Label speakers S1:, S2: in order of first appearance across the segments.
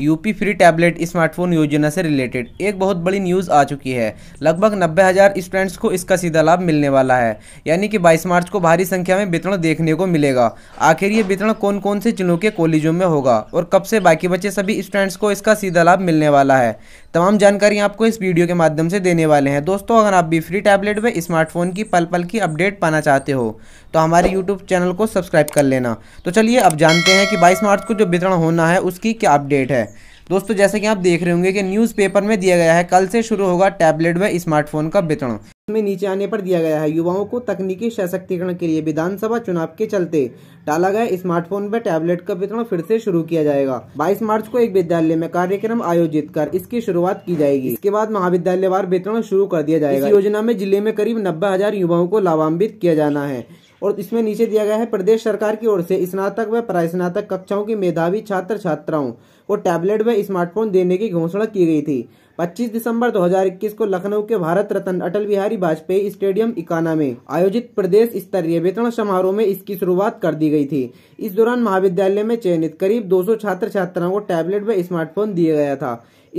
S1: UP free tablet smartphone योजना से related एक बहुत बड़ी न्यूज़ आ चुकी है लगभग नब्बे हज़ार स्टूडेंट्स को इसका सीधा लाभ मिलने वाला है यानी कि 22 मार्च को भारी संख्या में वितरण देखने को मिलेगा आखिर ये वितरण कौन कौन से जिलों के कॉलेजों में होगा और कब से बाकी बचे सभी स्टूडेंट्स को इसका सीधा लाभ मिलने वाला है तमाम जानकारी आपको इस वीडियो के माध्यम से देने वाले हैं दोस्तों अगर आप भी फ्री टैबलेट व स्मार्टफोन की पल पल की अपडेट पाना चाहते हो तो हमारे यूट्यूब चैनल को सब्सक्राइब कर लेना तो चलिए अब जानते हैं कि बाईस मार्च को जो वितरण होना है उसकी क्या अपडेट है दोस्तों जैसे कि आप देख रहे होंगे कि न्यूज़पेपर में दिया गया है कल से शुरू होगा टैबलेट व स्मार्टफोन का वितरण इसमें नीचे आने पर दिया गया है युवाओं को तकनीकी सशक्तिकरण के लिए विधानसभा चुनाव के चलते डाला गया स्मार्टफोन व टैबलेट का वितरण फिर से शुरू किया जाएगा 22 मार्च को एक विद्यालय में कार्यक्रम आयोजित कर इसकी शुरुआत की जाएगी इसके बाद महाविद्यालय वितरण शुरू कर दिया जाएगा इस योजना में जिले में करीब नब्बे हजार युवाओं को लाभान्वित किया जाना है और इसमें नीचे दिया गया है प्रदेश सरकार की ओर से स्नातक व प्रास्नातक कक्षाओं की मेधावी छात्र छात्राओं को टैबलेट व स्मार्टफोन देने की घोषणा की गई थी 25 दिसंबर 2021 को लखनऊ के भारत रत्न अटल बिहारी वाजपेयी स्टेडियम इकाना में आयोजित प्रदेश स्तरीय वितरण समारोह में इसकी शुरुआत कर दी गई थी इस दौरान महाविद्यालय में चयनित करीब 200 छात्र छात्राओं को टैबलेट व स्मार्टफोन दिया गया था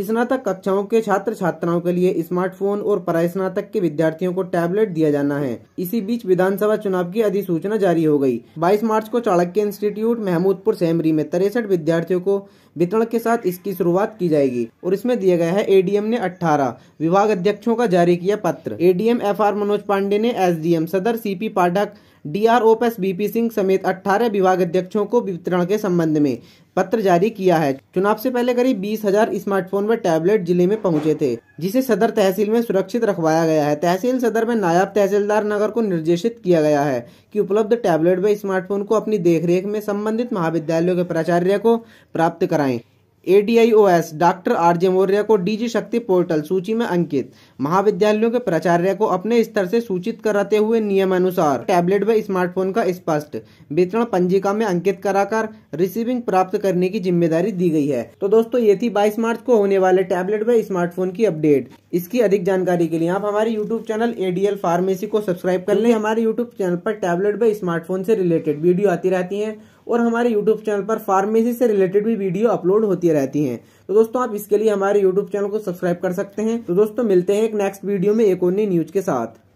S1: स्नातक कक्षाओं के छात्र छात्राओं के लिए स्मार्टफोन और परास्नातक के विद्यार्थियों को टैबलेट दिया जाना है इसी बीच विधानसभा चुनाव की अधिसूचना जारी हो गई 22 मार्च को चाणक्य इंस्टीट्यूट महमूदपुर सैमरी में तिरसठ विद्यार्थियों को वितरण के साथ इसकी शुरुआत की जाएगी और इसमें दिया गया है एडीएम ने अठारह विभाग अध्यक्षों का जारी किया पत्र A F R Manoj Pandey ने एस सदर P Pathak DRO PS BP Singh समेत 18 विभाग अध्यक्षों को वितरण के संबंध में पत्र जारी किया है चुनाव से पहले करीब बीस हजार स्मार्टफोन व टैबलेट जिले में पहुंचे थे जिसे सदर तहसील में सुरक्षित रखवाया गया है तहसील सदर में नायब तहसीलदार नगर को निर्देशित किया गया है कि उपलब्ध टैबलेट व स्मार्टफोन को अपनी देखरेख में संबंधित महाविद्यालयों के प्राचार्य को प्राप्त कराएं A D I O S doctor R J Maurya को डीजी शक्ति पोर्टल सूची में अंकित महाविद्यालयों के प्राचार्य को अपने स्तर से सूचित कराते हुए नियमानुसार टैबलेट व स्मार्टफोन का स्पष्ट वितरण पंजिका में अंकित कराकर रिसीविंग प्राप्त करने की जिम्मेदारी दी गई है तो दोस्तों ये थी बाईस मार्च को होने वाले टैबलेट व स्मार्टफोन की अपडेट इसकी अधिक जानकारी के लिए आप हमारे यूट्यूब चैनल एडीएल फार्मेसी को सब्सक्राइब कर ले हमारे यूट्यूब चैनल पर टैबलेट व स्मार्टफोन से रिलेटेड वीडियो आती रहती है और हमारे यूट्यूब चैनल पर फार्मेसी से रिलेटेड भी वीडियो अपलोड होती रहती हैं तो दोस्तों आप इसके लिए हमारे यूट्यूब चैनल को सब्सक्राइब कर सकते हैं तो दोस्तों मिलते हैं एक नेक्स्ट वीडियो में एक और न्यूज के साथ